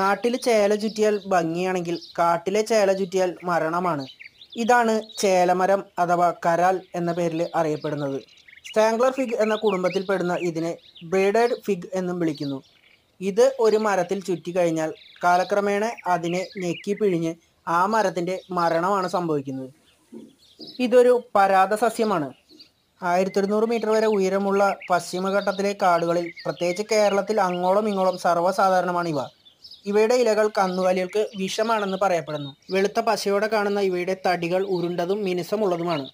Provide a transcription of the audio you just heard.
നാട്ടിൽ ചേല ചുറ്റിയാൽ ഭംഗിയാണെങ്കിൽ കാട്ടിലെ ചേല ചുറ്റിയാൽ മരണമാണ് ഇതാണ് ചേലമരം അഥവാ കരാൽ എന്ന പേരിൽ അറിയപ്പെടുന്നത് സ്റ്റാംഗ്ലർ ഫിഗ് എന്ന കുടുംബത്തിൽപ്പെടുന്ന ഇതിനെ ബ്രീഡഡ് ഫിഗ് എന്നും വിളിക്കുന്നു ഇത് ഒരു മരത്തിൽ ചുറ്റി കഴിഞ്ഞാൽ കാലക്രമേണ അതിനെ ഞെക്കി പിഴിഞ്ഞ് ആ മരത്തിൻ്റെ മരണമാണ് സംഭവിക്കുന്നത് ഇതൊരു പരാത സസ്യമാണ് ആയിരത്തി ഒരുന്നൂറ് മീറ്റർ വരെ ഉയരമുള്ള പശ്ചിമഘട്ടത്തിലെ കാടുകളിൽ പ്രത്യേകിച്ച് കേരളത്തിൽ അങ്ങോളം ഇങ്ങോളം സർവ്വസാധാരണമാണ് ഇവ ഇവയുടെ ഇലകൾ കന്നുകാലികൾക്ക് വിഷമാണെന്ന് പറയപ്പെടുന്നു വെളുത്ത പശയോടെ കാണുന്ന ഇവയുടെ തടികൾ ഉരുണ്ടതും മിനുസമുള്ളതുമാണ്